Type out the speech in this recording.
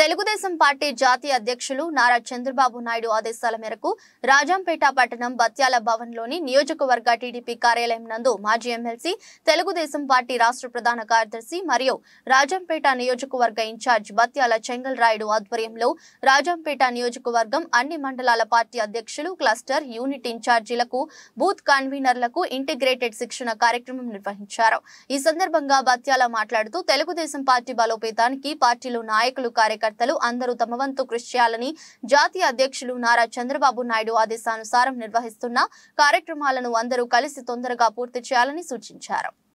Telugu Desam party జాతీయ అధ్యక్షులు నారా చంద్రబాబు నాయుడు ఆదేశాల మేరకు రాజంపేట పట్టణం బత్యాల భవన్లోని నియోజకవర్గ టీడీపీ కార్యాలయం నందు మాజీ ఎమ్మెల్సీ తెలుగుదేశం పార్టీ రాష్ట్ర ప్రధాన కార్యదర్శి మరియు రాజంపేట నియోజకవర్గ ఇన్ఛార్జ్ బత్యాల చెంగల్ రాయుడు ఆధ్వర్యంలో రాజంపేట నియోజకవర్గం అన్ని మండలాల పార్టీ అధ్యక్షులు క్లస్టర్ యూనిట్ ఇన్ఛార్జీలకు బూత్ కన్వీనర్లకు ఇంటిగ్రేటెడ్ శిక్షణ కార్యక్రమం నిర్వహించారు ఈ సందర్భంగా బత్యాల మాట్లాడుతూ తెలుగుదేశం పార్టీ బలోపేతానికి పార్టీలో నాయకులు కార్యక్రమం కార్యకర్తలు అందరూ తమ వంతు కృషి చేయాలని జాతీయ అధ్యక్షులు నారా చంద్రబాబు నాయుడు ఆదేశానుసారం నిర్వహిస్తున్న కార్యక్రమాలను అందరూ కలిసి తొందరగా పూర్తి చేయాలని సూచించారు